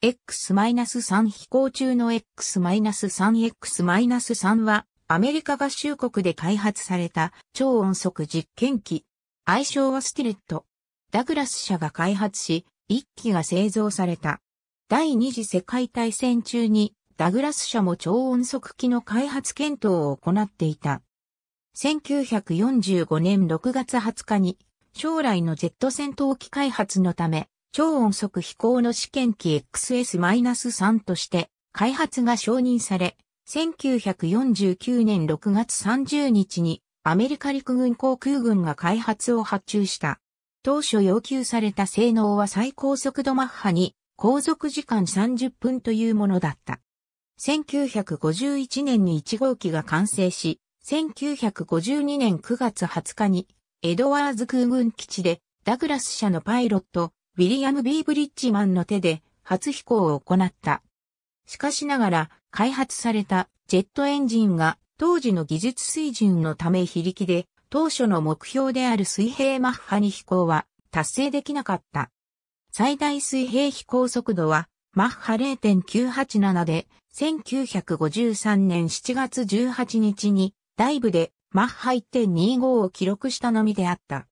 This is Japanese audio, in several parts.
X-3 飛行中の X-3X-3 はアメリカ合衆国で開発された超音速実験機。愛称はスティレット。ダグラス社が開発し、1機が製造された。第二次世界大戦中にダグラス社も超音速機の開発検討を行っていた。1945年6月20日に将来のジェット戦闘機開発のため超音速飛行の試験機 XS-3 として開発が承認され、1949年6月30日にアメリカ陸軍航空軍が開発を発注した。当初要求された性能は最高速度マッハに航続時間30分というものだった。1951年に1号機が完成し、1952年9月20日にエドワーズ空軍基地でダグラス社のパイロットウィリアム・ B・ ブリッジマンの手で初飛行を行った。しかしながら開発されたジェットエンジンが当時の技術水準のため非力で当初の目標である水平マッハに飛行は達成できなかった。最大水平飛行速度はマッハ0.987で1953年7月18日にダイブでマッハ1.25を記録したのみであった。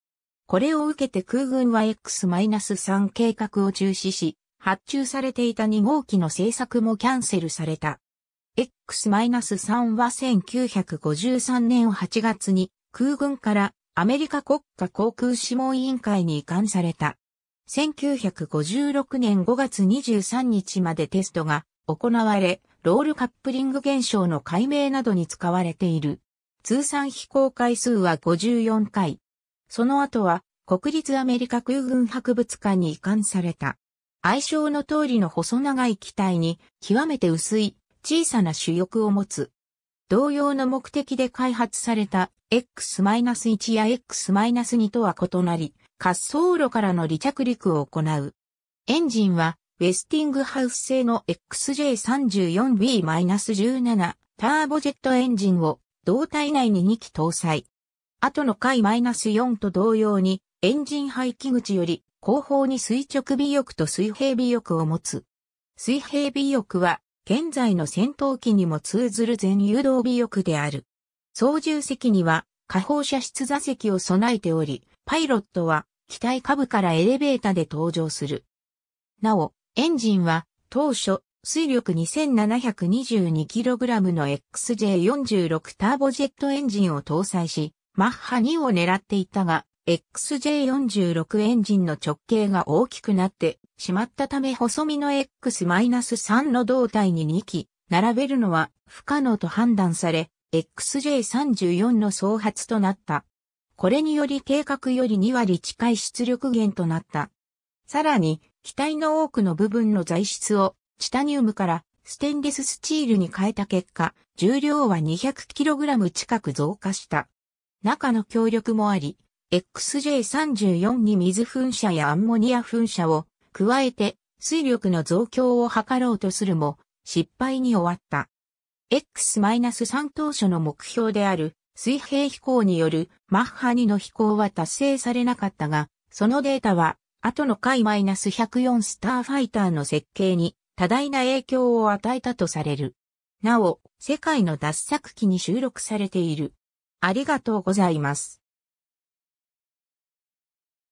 これを受けて空軍は X-3 計画を中止し、発注されていた2号機の製作もキャンセルされた。X-3 は1953年8月に空軍からアメリカ国家航空諮問委員会に移管された。1956年5月23日までテストが行われ、ロールカップリング現象の解明などに使われている。通算飛行回数は54回。その後は国立アメリカ空軍博物館に移管された。愛称の通りの細長い機体に極めて薄い小さな主翼を持つ。同様の目的で開発された X-1 や X-2 とは異なり、滑走路からの離着陸を行う。エンジンはウェスティングハウス製の XJ34B-17 ターボジェットエンジンを胴体内に2機搭載。後の回マイナス -4 と同様に、エンジン排気口より後方に垂直尾翼と水平尾翼を持つ。水平尾翼は、現在の戦闘機にも通ずる全誘導尾翼である。操縦席には、下方射出座席を備えており、パイロットは、機体下部からエレベータで登場する。なお、エンジンは、当初、水力 2722kg の XJ46 ターボジェットエンジンを搭載し、マッハ2を狙っていたが、XJ46 エンジンの直径が大きくなってしまったため細身の X-3 の胴体に2機並べるのは不可能と判断され、XJ34 の創発となった。これにより計画より2割近い出力源となった。さらに、機体の多くの部分の材質をチタニウムからステンレススチールに変えた結果、重量は 200kg 近く増加した。中の協力もあり、XJ34 に水噴射やアンモニア噴射を加えて水力の増強を図ろうとするも失敗に終わった。X-3 当初の目標である水平飛行によるマッハ2の飛行は達成されなかったが、そのデータは後の回 -104 スターファイターの設計に多大な影響を与えたとされる。なお、世界の脱作機に収録されているありがとうございます。